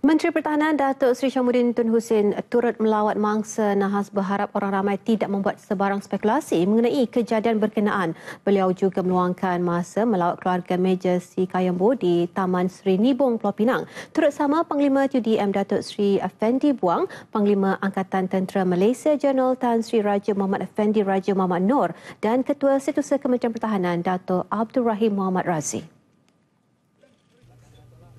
Menteri Pertahanan Datuk Seri Syamuddin Tun Hussein turut melawat mangsa nahas berharap orang ramai tidak membuat sebarang spekulasi mengenai kejadian berkenaan. Beliau juga meluangkan masa melawat keluarga Major Si Kayam di Taman Seri Nibong, Pulau Pinang. Turut sama Panglima TUDM Datuk Seri Effendi Buang, Panglima Angkatan Tentera Malaysia Jurnal Tan Sri Raja Muhammad Effendi Raja Muhammad Nur dan Ketua Setusa Kementerian Pertahanan Datuk Abdul Rahim Muhammad Razie.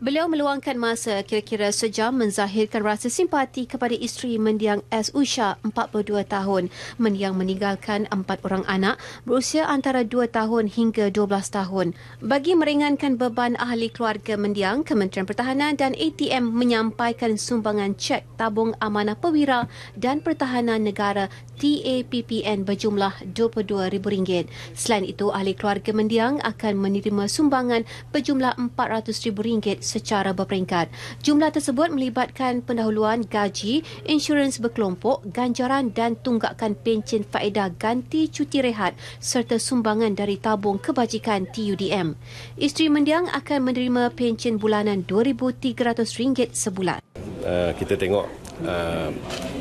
Beliau meluangkan masa kira-kira sejam menzahirkan rasa simpati kepada isteri mendiang S. Usha, 42 tahun. Mendiang meninggalkan empat orang anak berusia antara 2 tahun hingga 12 tahun. Bagi meringankan beban ahli keluarga mendiang, Kementerian Pertahanan dan ATM menyampaikan sumbangan cek tabung amanah pewira dan pertahanan negara TAPPN berjumlah RM22,000. Selain itu, ahli keluarga mendiang akan menerima sumbangan berjumlah RM400,000 secara berperingkat. Jumlah tersebut melibatkan pendahuluan gaji, insurans berkelompok, ganjaran dan tunggakan pencen faedah ganti cuti rehat serta sumbangan dari tabung kebajikan TUDM. Isteri mendiang akan menerima pencen bulanan RM2,300 sebulan. Uh, kita tengok uh,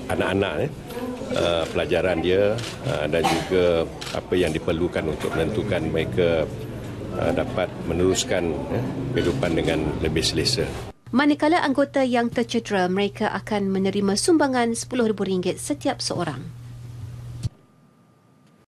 anak-anak eh. Uh, pelajaran dia uh, dan juga apa yang diperlukan untuk menentukan mereka Uh, dapat meneruskan ya, kehidupan dengan lebih selesa. Manakala anggota yang tercedera, mereka akan menerima sumbangan RM10,000 setiap seorang.